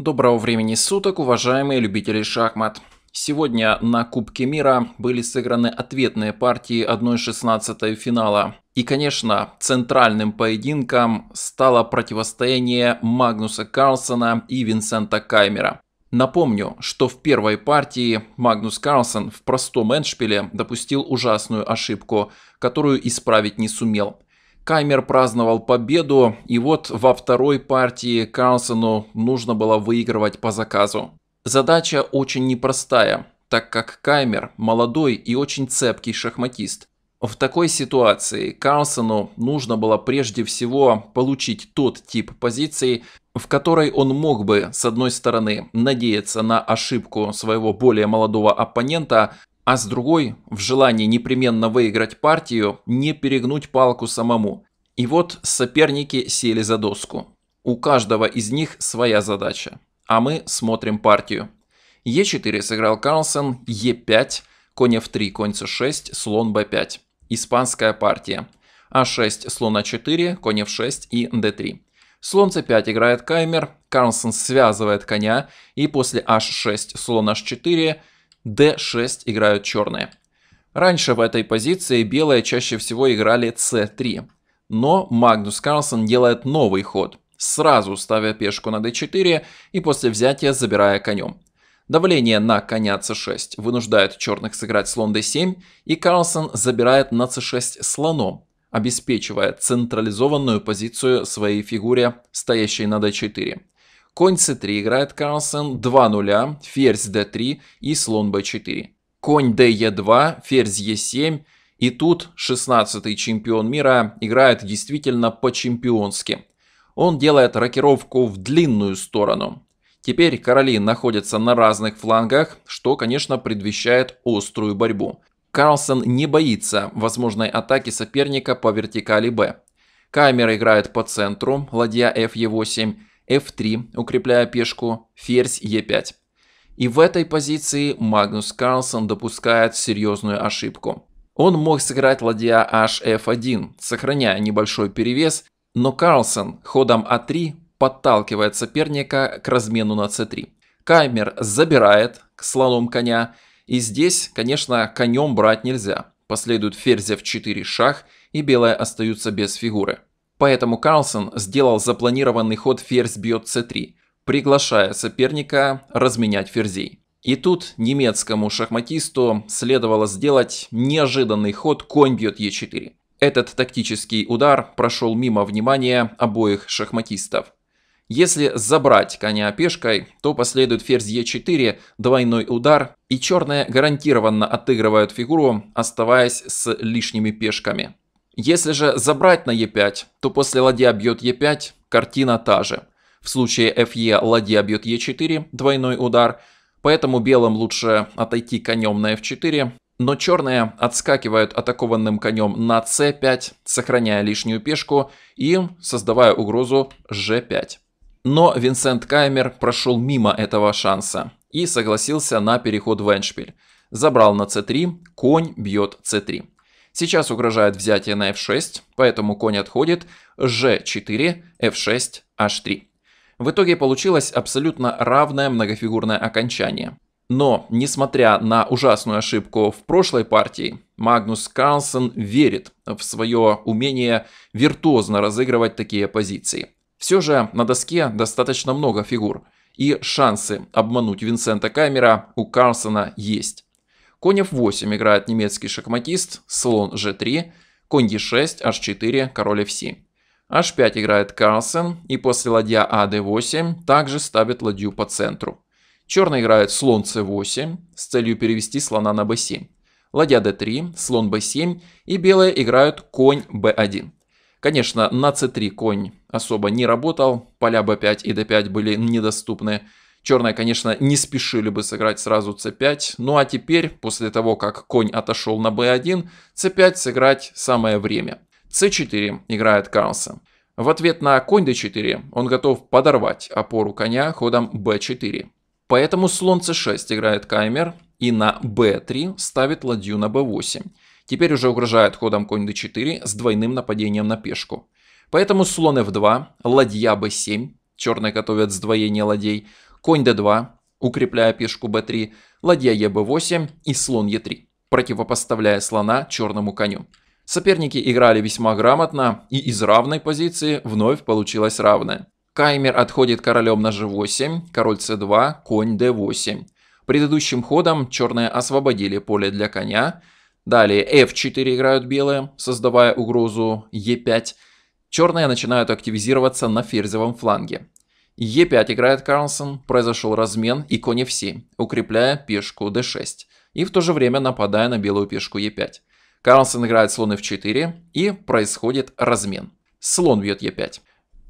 Доброго времени суток, уважаемые любители шахмат. Сегодня на Кубке мира были сыграны ответные партии 1-16 финала. И, конечно, центральным поединком стало противостояние Магнуса Карлсона и Винсента Каймера. Напомню, что в первой партии Магнус Карлсон в простом эндшпиле допустил ужасную ошибку, которую исправить не сумел – Каймер праздновал победу, и вот во второй партии Карлсону нужно было выигрывать по заказу. Задача очень непростая, так как Каймер молодой и очень цепкий шахматист. В такой ситуации Карлсону нужно было прежде всего получить тот тип позиции, в которой он мог бы, с одной стороны, надеяться на ошибку своего более молодого оппонента, а с другой, в желании непременно выиграть партию, не перегнуть палку самому. И вот соперники сели за доску. У каждого из них своя задача. А мы смотрим партию. Е4 сыграл Карлсон, Е5, конь F3, конь c6, слон b5. Испанская партия. А6, слон А4, конь F6 и d3. Слон c5 играет Каймер, Карлсон связывает коня и после h6, слон h4 d6 играют черные. Раньше в этой позиции белые чаще всего играли c3. Но Магнус Карлсон делает новый ход, сразу ставя пешку на d4 и после взятия забирая конем. Давление на коня c6 вынуждает черных сыграть слон d7, и Карлсон забирает на c6 слоном, обеспечивая централизованную позицию своей фигуре, стоящей на d4. Конь c3 играет Карлсон, 2 нуля, ферзь d3 и слон b4. Конь d e2, ферзь e7 и тут 16-й чемпион мира играет действительно по-чемпионски. Он делает рокировку в длинную сторону. Теперь короли находятся на разных флангах, что, конечно, предвещает острую борьбу. Карлсон не боится возможной атаки соперника по вертикали b Камера играет по центру, ладья f 8 e f3, укрепляя пешку, ферзь e5. И в этой позиции Магнус Карлсон допускает серьезную ошибку. Он мог сыграть ладья hf1, сохраняя небольшой перевес, но Карлсон ходом a а 3 подталкивает соперника к размену на c3. Каймер забирает слоном коня, и здесь, конечно, конем брать нельзя. Последует ферзь f4 шах, и белые остаются без фигуры. Поэтому Карлсон сделал запланированный ход ферзь бьет c3, приглашая соперника разменять ферзей. И тут немецкому шахматисту следовало сделать неожиданный ход конь бьет e4. Этот тактический удар прошел мимо внимания обоих шахматистов. Если забрать коня пешкой, то последует ферзь e4, двойной удар, и черные гарантированно отыгрывают фигуру, оставаясь с лишними пешками. Если же забрать на e5, то после ладья бьет e5 картина та же. В случае fe ладья бьет e4, двойной удар, поэтому белым лучше отойти конем на f4, но черные отскакивают атакованным конем на c5, сохраняя лишнюю пешку и создавая угрозу g5. Но Винсент Каймер прошел мимо этого шанса и согласился на переход в эндшпиль. Забрал на c3, конь бьет c3. Сейчас угрожает взятие на f6, поэтому конь отходит, g4, f6, h3. В итоге получилось абсолютно равное многофигурное окончание. Но, несмотря на ужасную ошибку в прошлой партии, Магнус Карлсон верит в свое умение виртуозно разыгрывать такие позиции. Все же на доске достаточно много фигур, и шансы обмануть Винсента Камера у Карлсона есть. Конь f8 играет немецкий шахматист, слон g3, конь e6, h4, король f7. h5 играет Карлсен и после ладья а 8 также ставит ладью по центру. Черный играет слон c8 с целью перевести слона на b7. Ладья d3, слон b7 и белые играют конь b1. Конечно, на c3 конь особо не работал, поля b5 и d5 были недоступны, Черные, конечно, не спешили бы сыграть сразу c5, ну а теперь, после того, как конь отошел на b1, c5 сыграть самое время. c4 играет Карлсон. В ответ на конь d4 он готов подорвать опору коня ходом b4. Поэтому слон c6 играет Каймер и на b3 ставит ладью на b8. Теперь уже угрожает ходом конь d4 с двойным нападением на пешку. Поэтому слон f2, ладья b7, черные готовят сдвоение ладей, конь d2, укрепляя пешку b3, ладья eb8 и слон e3, противопоставляя слона черному коню. Соперники играли весьма грамотно, и из равной позиции вновь получилось равное. Каймер отходит королем на g8, король c2, конь d8. Предыдущим ходом черные освободили поле для коня. Далее f4 играют белые, создавая угрозу e5. Черные начинают активизироваться на ферзевом фланге. Е5 играет Карлсон, произошел размен и конь f7, укрепляя пешку d6 и в то же время нападая на белую пешку e5. Карлсон играет слон f4 и происходит размен. Слон бьет e5.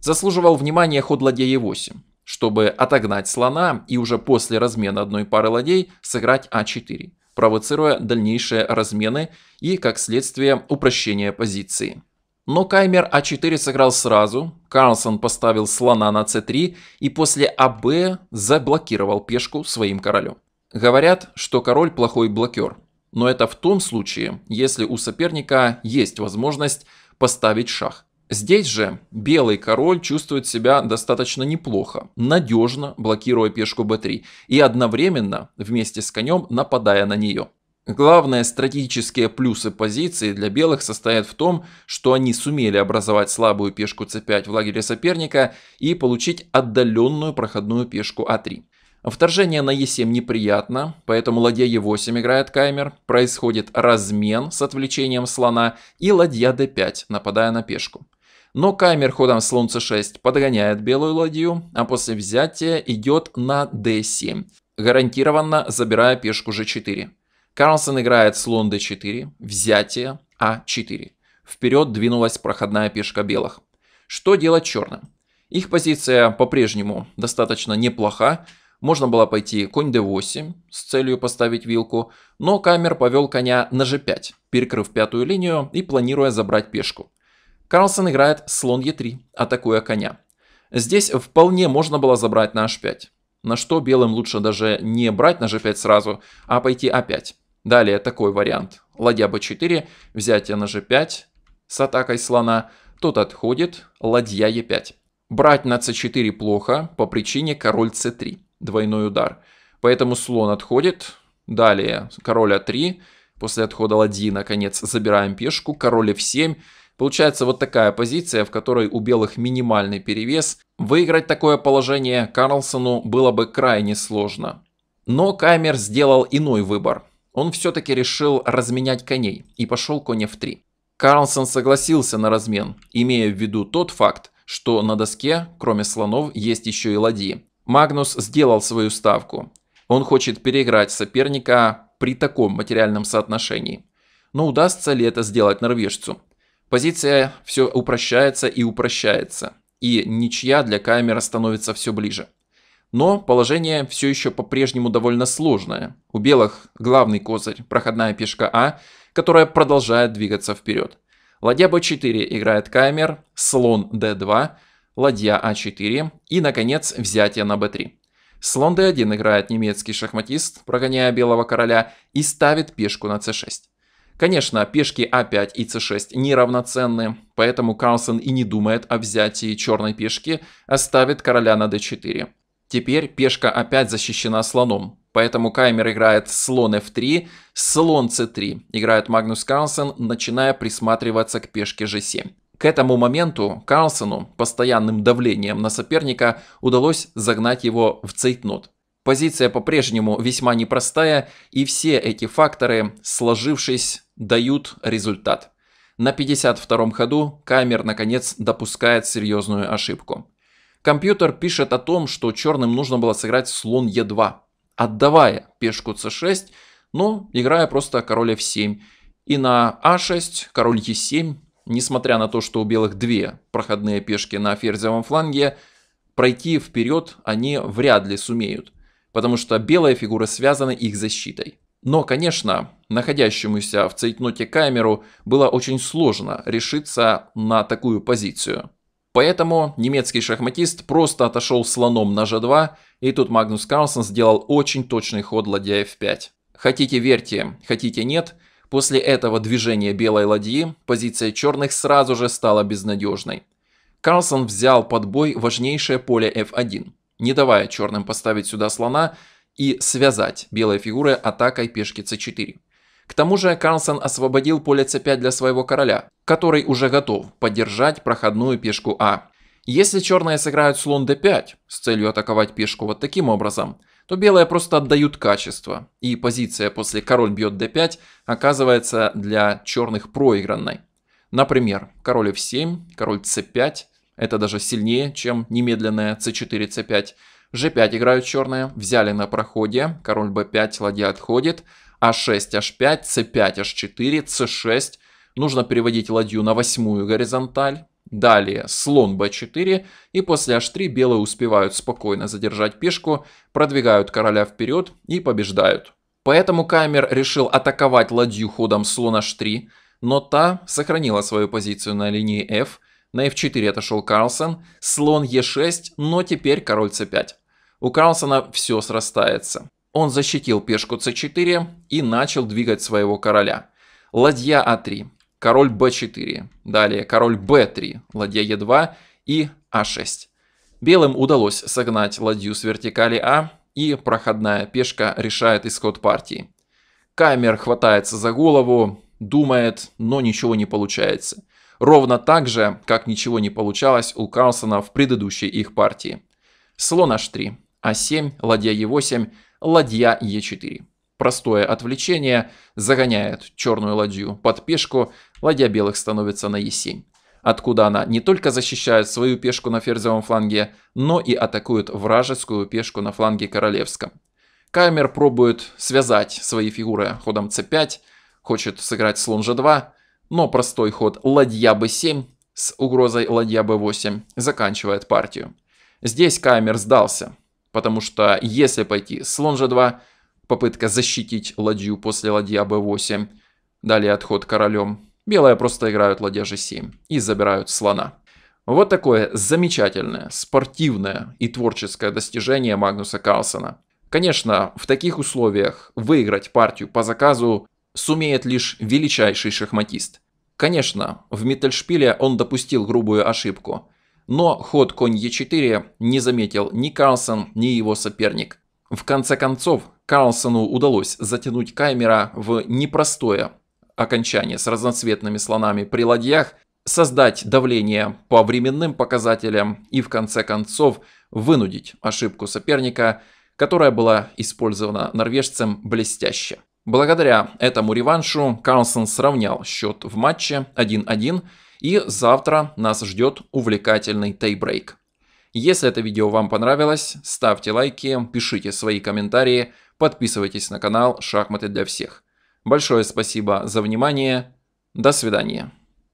Заслуживал внимания ход ладья e8, чтобы отогнать слона и уже после размена одной пары ладей сыграть а4, провоцируя дальнейшие размены и, как следствие, упрощение позиции. Но Каймер А4 сыграл сразу, Карлсон поставил слона на c3 и после АБ заблокировал пешку своим королем. Говорят, что король плохой блокер, но это в том случае, если у соперника есть возможность поставить шах. Здесь же белый король чувствует себя достаточно неплохо, надежно блокируя пешку b3 и одновременно вместе с конем нападая на нее. Главные стратегические плюсы позиции для белых состоят в том, что они сумели образовать слабую пешку c5 в лагере соперника и получить отдаленную проходную пешку a а 3 Вторжение на e7 неприятно, поэтому ладья e8 играет каймер, происходит размен с отвлечением слона и ладья d5, нападая на пешку. Но каймер ходом слон c6 подгоняет белую ладью, а после взятия идет на d7, гарантированно забирая пешку g4. Карлсон играет слон d4, взятие а4. Вперед двинулась проходная пешка белых. Что делать черным? Их позиция по-прежнему достаточно неплоха. Можно было пойти конь d8 с целью поставить вилку, но Камер повел коня на g5, перекрыв пятую линию и планируя забрать пешку. Карлсон играет слон e3, атакуя коня. Здесь вполне можно было забрать на h5 на что белым лучше даже не брать на g5 сразу, а пойти a5. Далее такой вариант. Ладья b4, взятие на g5 с атакой слона, тот отходит, ладья e5. Брать на c4 плохо по причине король c3, двойной удар. Поэтому слон отходит, далее король a а 3 после отхода ладьи, наконец, забираем пешку, король f7, Получается вот такая позиция, в которой у белых минимальный перевес. Выиграть такое положение Карлсону было бы крайне сложно. Но Каймер сделал иной выбор. Он все-таки решил разменять коней и пошел коня в 3. Карлсон согласился на размен, имея в виду тот факт, что на доске, кроме слонов, есть еще и ладьи. Магнус сделал свою ставку. Он хочет переиграть соперника при таком материальном соотношении. Но удастся ли это сделать норвежцу? Позиция все упрощается и упрощается, и ничья для камера становится все ближе. Но положение все еще по-прежнему довольно сложное. У белых главный козырь – проходная пешка А, которая продолжает двигаться вперед. Ладья b4 играет камер, слон d2, ладья а4 и, наконец, взятие на b3. Слон d1 играет немецкий шахматист, прогоняя белого короля, и ставит пешку на c6. Конечно, пешки А5 и С6 неравноценны, поэтому Карлсон и не думает о взятии черной пешки, оставит а короля на d4. Теперь пешка А5 защищена слоном, поэтому Каймер играет слон f3, слон c3, играет Магнус Карлсон, начиная присматриваться к пешке g7. К этому моменту Карлсону постоянным давлением на соперника удалось загнать его в цейтнот. Позиция по-прежнему весьма непростая, и все эти факторы, сложившись, дают результат. На 52-м ходу Камер наконец допускает серьезную ошибку. Компьютер пишет о том, что черным нужно было сыграть слон Е2, отдавая пешку c6, но играя просто король f7. И на а6 король e7, несмотря на то, что у белых две проходные пешки на ферзевом фланге, пройти вперед они вряд ли сумеют потому что белая фигура связана их защитой. Но, конечно, находящемуся в цейтноте камеру было очень сложно решиться на такую позицию. Поэтому немецкий шахматист просто отошел слоном на g2, и тут Магнус Карлсон сделал очень точный ход ладья f5. Хотите верьте, хотите нет, после этого движения белой ладьи позиция черных сразу же стала безнадежной. Карлсон взял под бой важнейшее поле f1 не давая черным поставить сюда слона и связать белой фигуры атакой пешки c4. К тому же Карлсон освободил поле c5 для своего короля, который уже готов поддержать проходную пешку А. Если черные сыграют слон d5 с целью атаковать пешку вот таким образом, то белые просто отдают качество, и позиция после король бьет d5 оказывается для черных проигранной. Например, король f7, король c5, это даже сильнее, чем немедленная c4, c5. g5 играют черные, взяли на проходе, король b5, ладья отходит, а6, h5, c5, h4, c6. Нужно переводить ладью на восьмую горизонталь. Далее слон b4 и после h3 белые успевают спокойно задержать пешку, продвигают короля вперед и побеждают. Поэтому Каймер решил атаковать ладью ходом слон h3, но та сохранила свою позицию на линии f на f4 отошел Карлсон, слон e6, но теперь король c5. У Карлсона все срастается. Он защитил пешку c4 и начал двигать своего короля. Ладья а3, король b4, далее король b3, ладья e2 и а6. Белым удалось согнать ладью с вертикали А, и проходная пешка решает исход партии. Камер хватается за голову, думает, но ничего не получается. Ровно так же, как ничего не получалось у Карлсона в предыдущей их партии. Слон h3, а7, ладья e8, ладья e4. Простое отвлечение загоняет черную ладью под пешку, ладья белых становится на e7 откуда она не только защищает свою пешку на ферзевом фланге, но и атакует вражескую пешку на фланге королевском. Каймер пробует связать свои фигуры ходом c5, хочет сыграть слон g2, но простой ход ладья b7 с угрозой ладья b8 заканчивает партию. Здесь Каймер сдался, потому что если пойти слон g2, попытка защитить ладью после ладья b8, далее отход королем, белые просто играют ладья g7 и забирают слона. Вот такое замечательное, спортивное и творческое достижение Магнуса Карлсона. Конечно, в таких условиях выиграть партию по заказу сумеет лишь величайший шахматист. Конечно, в Миттельшпиле он допустил грубую ошибку, но ход конь Е4 не заметил ни Карлсон, ни его соперник. В конце концов, Карлсону удалось затянуть Каймера в непростое окончание с разноцветными слонами при ладьях, создать давление по временным показателям и в конце концов вынудить ошибку соперника, которая была использована норвежцем блестяще. Благодаря этому реваншу Карлсон сравнял счет в матче 1-1, и завтра нас ждет увлекательный тейбрейк. Если это видео вам понравилось, ставьте лайки, пишите свои комментарии, подписывайтесь на канал «Шахматы для всех». Большое спасибо за внимание, до свидания.